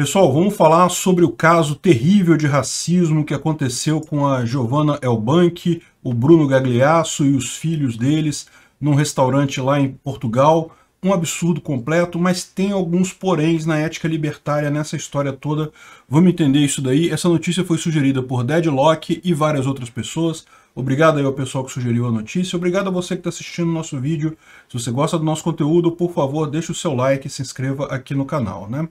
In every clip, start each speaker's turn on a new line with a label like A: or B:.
A: Pessoal, vamos falar sobre o caso terrível de racismo que aconteceu com a Giovanna Elbank, o Bruno Gagliasso e os filhos deles num restaurante lá em Portugal. Um absurdo completo, mas tem alguns poréns na ética libertária nessa história toda. Vamos entender isso daí. Essa notícia foi sugerida por Deadlock e várias outras pessoas. Obrigado aí ao pessoal que sugeriu a notícia. Obrigado a você que está assistindo o nosso vídeo. Se você gosta do nosso conteúdo, por favor, deixe o seu like e se inscreva aqui no canal, né?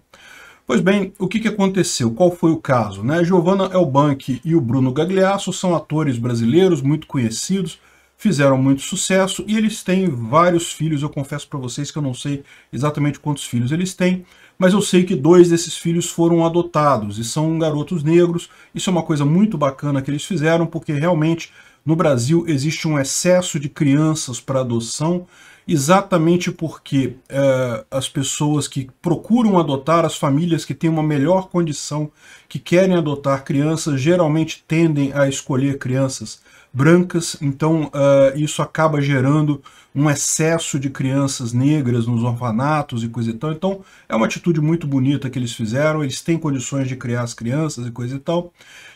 A: Pois bem, o que, que aconteceu? Qual foi o caso? Né? Giovanna Elbank e o Bruno Gagliasso são atores brasileiros muito conhecidos, fizeram muito sucesso e eles têm vários filhos. Eu confesso para vocês que eu não sei exatamente quantos filhos eles têm, mas eu sei que dois desses filhos foram adotados e são garotos negros. Isso é uma coisa muito bacana que eles fizeram, porque realmente no Brasil existe um excesso de crianças para adoção exatamente porque é, as pessoas que procuram adotar, as famílias que têm uma melhor condição, que querem adotar crianças, geralmente tendem a escolher crianças brancas, então uh, isso acaba gerando um excesso de crianças negras nos orfanatos e coisa e tal. Então é uma atitude muito bonita que eles fizeram, eles têm condições de criar as crianças e coisa e tal.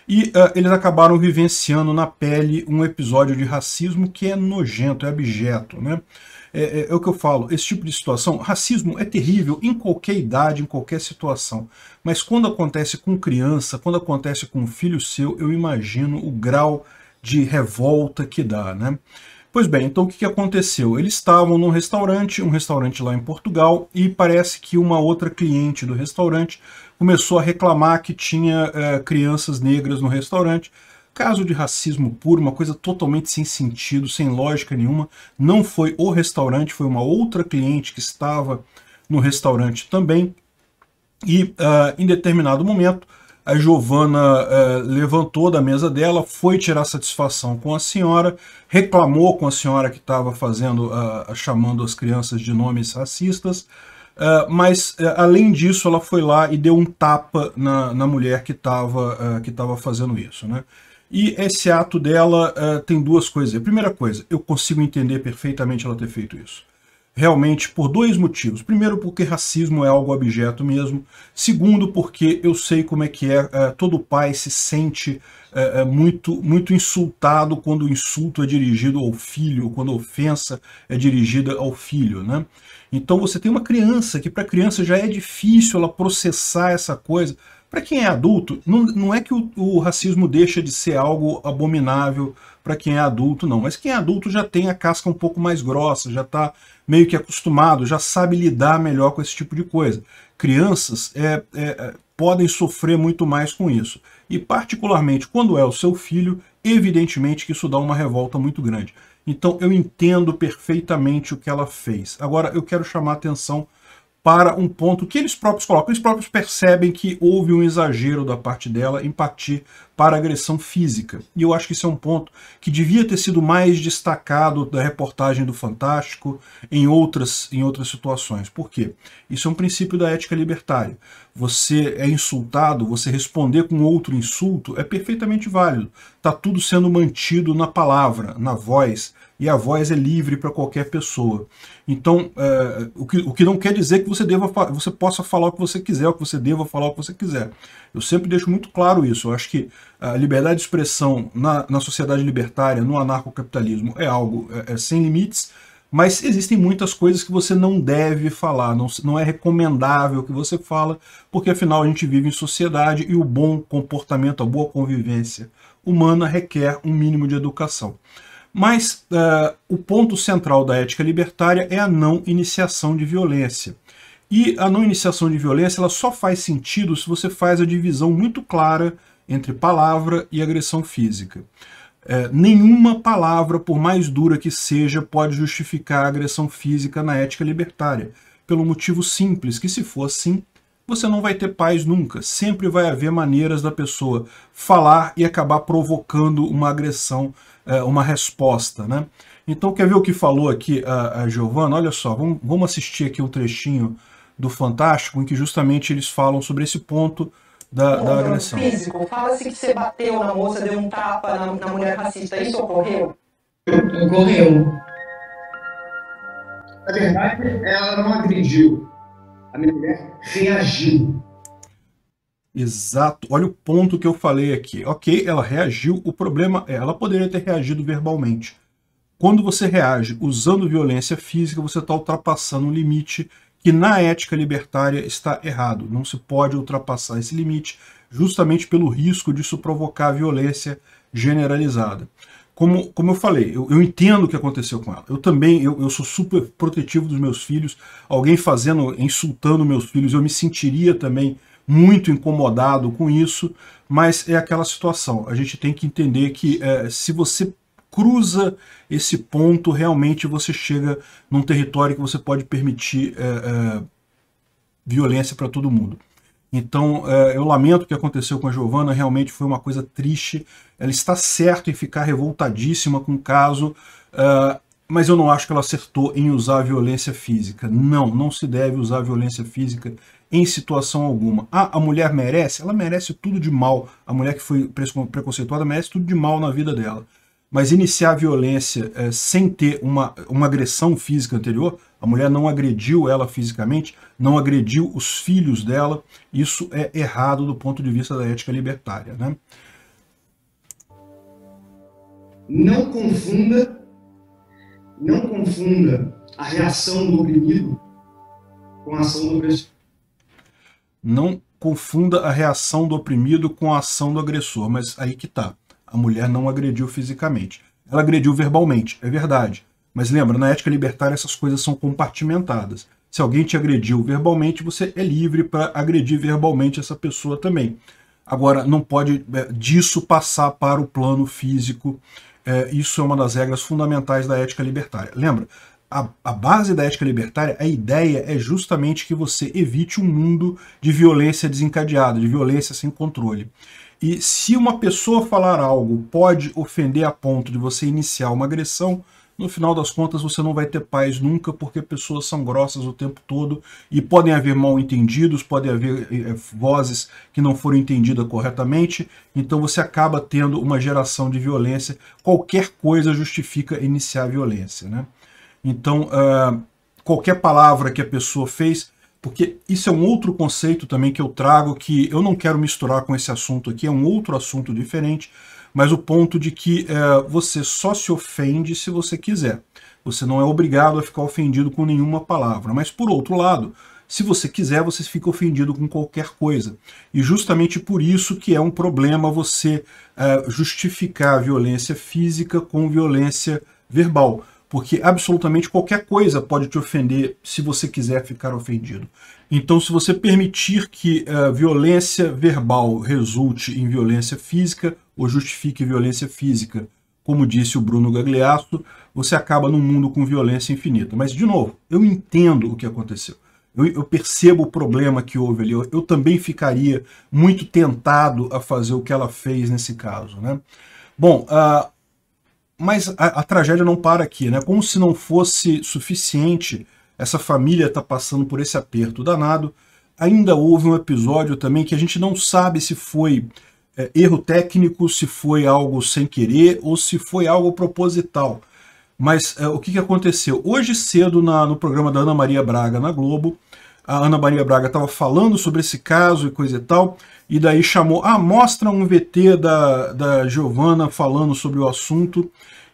A: E uh, eles acabaram vivenciando na pele um episódio de racismo que é nojento, é abjeto, né? É, é, é, o que eu falo, esse tipo de situação, racismo é terrível em qualquer idade, em qualquer situação, mas quando acontece com criança, quando acontece com um filho seu, eu imagino o grau de revolta que dá, né? Pois bem, então o que aconteceu? Eles estavam num restaurante, um restaurante lá em Portugal, e parece que uma outra cliente do restaurante começou a reclamar que tinha é, crianças negras no restaurante. Caso de racismo puro, uma coisa totalmente sem sentido, sem lógica nenhuma. Não foi o restaurante, foi uma outra cliente que estava no restaurante também. E uh, em determinado momento, a Giovana é, levantou da mesa dela, foi tirar satisfação com a senhora, reclamou com a senhora que estava fazendo, chamando as crianças de nomes racistas, é, mas é, além disso ela foi lá e deu um tapa na, na mulher que estava que estava fazendo isso. Né? E esse ato dela tem duas coisas. A primeira coisa, eu consigo entender perfeitamente ela ter feito isso realmente por dois motivos. Primeiro, porque racismo é algo objeto mesmo. Segundo, porque eu sei como é que é, é todo pai se sente é, é, muito, muito insultado quando o insulto é dirigido ao filho, quando a ofensa é dirigida ao filho. Né? Então você tem uma criança que para a criança já é difícil ela processar essa coisa. Para quem é adulto, não, não é que o, o racismo deixa de ser algo abominável, para quem é adulto não. Mas quem é adulto já tem a casca um pouco mais grossa, já está meio que acostumado, já sabe lidar melhor com esse tipo de coisa. Crianças é, é, é, podem sofrer muito mais com isso. E particularmente quando é o seu filho, evidentemente que isso dá uma revolta muito grande. Então eu entendo perfeitamente o que ela fez. Agora eu quero chamar a atenção para um ponto que eles próprios colocam. Eles próprios percebem que houve um exagero da parte dela em partir para agressão física. E eu acho que isso é um ponto que devia ter sido mais destacado da reportagem do Fantástico em outras, em outras situações. Por quê? Isso é um princípio da ética libertária. Você é insultado, você responder com outro insulto é perfeitamente válido. Está tudo sendo mantido na palavra, na voz, e a voz é livre para qualquer pessoa. Então, é, o, que, o que não quer dizer que você, deva, você possa falar o que você quiser, o que você deva falar o que você quiser. Eu sempre deixo muito claro isso. Eu acho que a liberdade de expressão na, na sociedade libertária, no anarcocapitalismo, é algo é, é sem limites, mas existem muitas coisas que você não deve falar, não, não é recomendável que você fala, porque afinal a gente vive em sociedade e o bom comportamento, a boa convivência humana requer um mínimo de educação. Mas uh, o ponto central da ética libertária é a não iniciação de violência. E a não iniciação de violência ela só faz sentido se você faz a divisão muito clara entre palavra e agressão física. É, nenhuma palavra, por mais dura que seja, pode justificar a agressão física na ética libertária, pelo motivo simples que, se for assim, você não vai ter paz nunca. Sempre vai haver maneiras da pessoa falar e acabar provocando uma agressão é, uma resposta, né? Então, quer ver o que falou aqui a, a Giovana? Olha só, vamos, vamos assistir aqui um trechinho do Fantástico, em que justamente eles falam sobre esse ponto da, da agressão. Físico, fala-se que você bateu na moça, deu um tapa na, na mulher racista, isso ocorreu? Ocorreu. Na verdade, ela não agrediu. A mulher reagiu. Exato. Olha o ponto que eu falei aqui. Ok, ela reagiu. O problema é, ela poderia ter reagido verbalmente. Quando você reage usando violência física, você está ultrapassando um limite que na ética libertária está errado. Não se pode ultrapassar esse limite, justamente pelo risco disso provocar violência generalizada. Como, como eu falei, eu, eu entendo o que aconteceu com ela. Eu também, eu, eu sou super protetivo dos meus filhos. Alguém fazendo, insultando meus filhos, eu me sentiria também muito incomodado com isso, mas é aquela situação. A gente tem que entender que é, se você cruza esse ponto, realmente você chega num território que você pode permitir é, é, violência para todo mundo. Então, é, eu lamento o que aconteceu com a Giovana, realmente foi uma coisa triste. Ela está certa em ficar revoltadíssima com o caso. É, mas eu não acho que ela acertou em usar a violência física. Não, não se deve usar a violência física em situação alguma. Ah, a mulher merece? Ela merece tudo de mal. A mulher que foi preconceituada merece tudo de mal na vida dela. Mas iniciar a violência é, sem ter uma, uma agressão física anterior, a mulher não agrediu ela fisicamente, não agrediu os filhos dela, isso é errado do ponto de vista da ética libertária. Né?
B: Não confunda
A: não confunda a reação do oprimido com a ação do agressor. Não confunda a reação do oprimido com a ação do agressor, mas aí que tá. A mulher não agrediu fisicamente. Ela agrediu verbalmente, é verdade. Mas lembra, na ética libertária essas coisas são compartimentadas. Se alguém te agrediu verbalmente, você é livre para agredir verbalmente essa pessoa também. Agora, não pode é, disso passar para o plano físico é, isso é uma das regras fundamentais da ética libertária. Lembra, a, a, base da ética libertária, a ideia é justamente que você evite um mundo de violência desencadeada, de violência sem controle. E se uma pessoa falar algo pode ofender a ponto de você iniciar uma agressão, no final das contas você não vai ter paz nunca, porque pessoas são grossas o tempo todo e podem haver mal entendidos, podem haver eh, eh, vozes que não foram entendidas corretamente, então você acaba tendo uma geração de violência, qualquer coisa justifica iniciar a violência. Né? Então, uh, qualquer palavra que a pessoa fez, porque isso é um outro conceito também que eu trago, que eu não quero misturar com esse assunto aqui, é um outro assunto diferente, mas o ponto de que é, você só se ofende se você quiser. Você não é obrigado a ficar ofendido com nenhuma palavra. Mas, por outro lado, se você quiser, você fica ofendido com qualquer coisa. E justamente por isso que é um problema você é, justificar a violência física com violência verbal porque absolutamente qualquer coisa pode te ofender se você quiser ficar ofendido. Então, se você permitir que uh, violência verbal resulte em violência física ou justifique violência física, como disse o Bruno Gagliasso, você acaba num mundo com violência infinita. Mas, de novo, eu entendo o que aconteceu. Eu, eu percebo o problema que houve ali. Eu, eu, também ficaria muito tentado a fazer o que ela fez nesse caso. Né? Bom, uh, mas a, a tragédia não para aqui, né? Como se não fosse suficiente, essa família está passando por esse aperto danado. Ainda houve um episódio também que a gente não sabe se foi é, erro técnico, se foi algo sem querer ou se foi algo proposital. Mas é, o que, que aconteceu? Hoje cedo, na, no programa da Ana Maria Braga na Globo, a Ana Maria Braga estava falando sobre esse caso e coisa e tal, e daí chamou, ah, mostra um VT da, da Giovana falando sobre o assunto,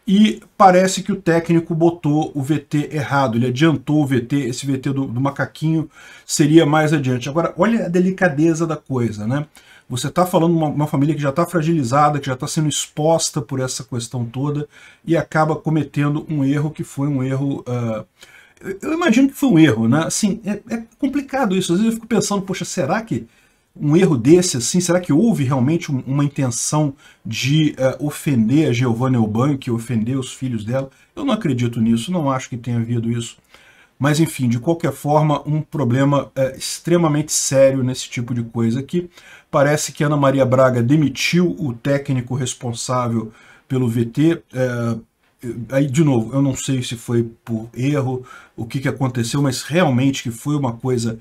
A: e parece que o técnico botou o VT errado, ele adiantou o VT, esse VT do, do macaquinho seria mais adiante. Agora, olha a delicadeza da coisa, né? Você está falando uma, uma família que já está fragilizada, que já está sendo exposta por essa questão toda e acaba cometendo um erro que foi um erro... Uh, eu imagino que foi um erro, né? Assim, é, é complicado isso. Às vezes eu fico pensando, poxa, será que um erro desse, assim, será que houve realmente um, uma intenção de uh, ofender a Giovanna que ofender os filhos dela? Eu não acredito nisso, não acho que tenha havido isso. Mas, enfim, de qualquer forma, um problema eh, extremamente sério nesse tipo de coisa aqui. Parece que Ana Maria Braga demitiu o técnico responsável pelo VT, eh, aí de novo, eu não sei se foi por erro, o que, que aconteceu, mas realmente que foi uma coisa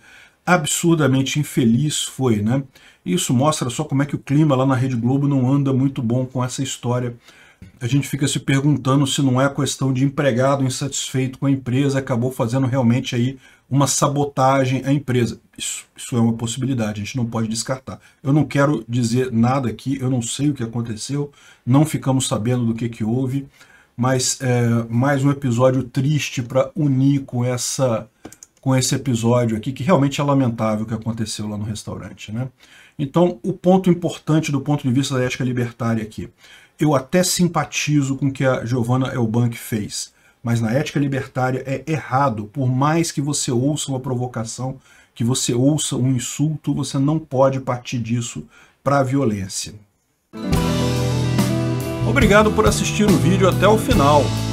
A: absurdamente infeliz foi, né? Isso mostra só como é que o clima lá na Rede Globo não anda muito bom com essa história. A gente fica se perguntando se não é questão de empregado insatisfeito com a empresa, acabou fazendo realmente aí uma sabotagem à empresa. Isso, isso é uma possibilidade, a gente não pode descartar. Eu não quero dizer nada aqui, eu não sei o que aconteceu, não ficamos sabendo do que, que houve, mas é, mais um episódio triste para unir com essa com esse episódio aqui, que realmente é lamentável o que aconteceu lá no restaurante. Né? Então, o ponto importante do ponto de vista da ética libertária aqui. Eu até simpatizo com o que a Giovanna Elbank fez, mas na ética libertária é errado, por mais que você ouça uma provocação, que você ouça um insulto, você não pode partir disso para a violência. Obrigado por assistir o vídeo até o final.